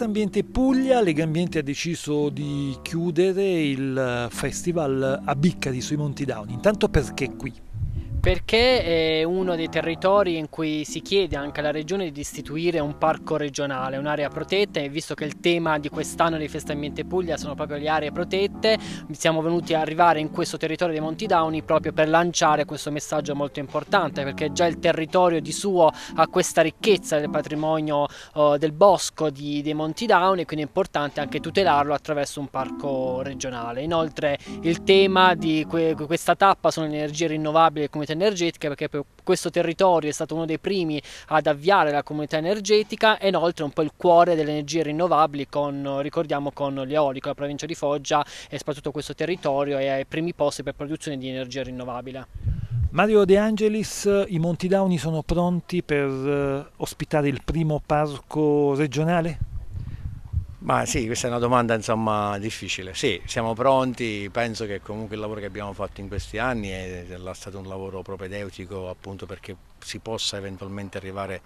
Ambiente Puglia, Legambiente ha deciso di chiudere il eh, festival a Bicca di sui Monti Down, intanto perché qui, perché è uno dei territori in cui si chiede anche alla regione di istituire un parco regionale, un'area protetta e visto che il tema di quest'anno di Festa Ambiente Puglia sono proprio le aree protette, siamo venuti a arrivare in questo territorio dei Monti Downi proprio per lanciare questo messaggio molto importante perché già il territorio di suo ha questa ricchezza del patrimonio uh, del bosco di, dei Monti Downi e quindi è importante anche tutelarlo attraverso un parco regionale. Inoltre il tema di que- questa tappa sono le energie rinnovabili e comunità comunità energetica perché questo territorio è stato uno dei primi ad avviare la comunità energetica e inoltre un po' il cuore delle energie rinnovabili con, ricordiamo con l'eolico, la provincia di Foggia e soprattutto questo territorio è ai primi posti per produzione di energia rinnovabile. Mario De Angelis, i Monti Dauni sono pronti per eh, ospitare il primo parco regionale? Ma sì, questa è una domanda insomma, difficile. Sì, siamo pronti, penso che comunque il lavoro che abbiamo fatto in questi anni è stato un lavoro propedeutico appunto perché si possa eventualmente arrivare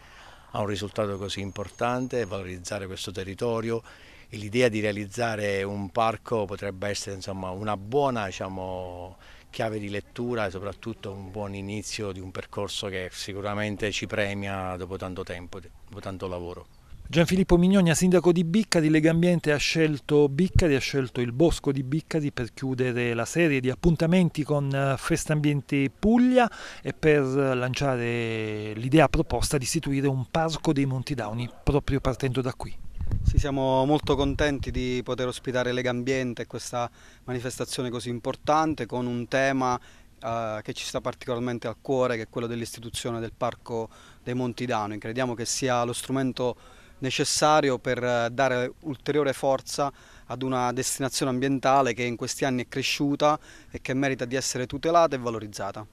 a un risultato così importante, valorizzare questo territorio. e L'idea di realizzare un parco potrebbe essere insomma, una buona diciamo, chiave di lettura e soprattutto un buon inizio di un percorso che sicuramente ci premia dopo tanto tempo, dopo tanto lavoro. Gianfilippo Mignogna, sindaco di Biccadi, Lega Ambiente ha scelto Biccadi, ha scelto il bosco di Biccadi per chiudere la serie di appuntamenti con eh, Festa Ambiente Puglia e per lanciare l'idea proposta di istituire un parco dei Monti Dauni proprio partendo da qui. Sì, siamo molto contenti di poter ospitare Lega Ambiente e questa manifestazione così importante con un tema Uh, che ci sta particolarmente al cuore, che è quello dell'istituzione del Parco dei Monti Dano. Crediamo che sia lo strumento necessario per eh, dare ulteriore forza ad una destinazione ambientale che in questi anni è cresciuta e che merita di essere tutelata e valorizzata.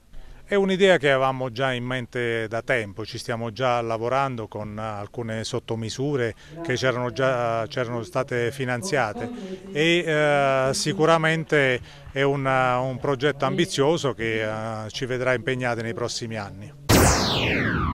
È un'idea che avevamo già in mente da tempo, ci stiamo già lavorando con eh, alcune sottomisure che c'erano già erano state finanziate e eh, sicuramente è un, eh, un, progetto ambizioso che eh, ci vedrà impegnati nei prossimi anni.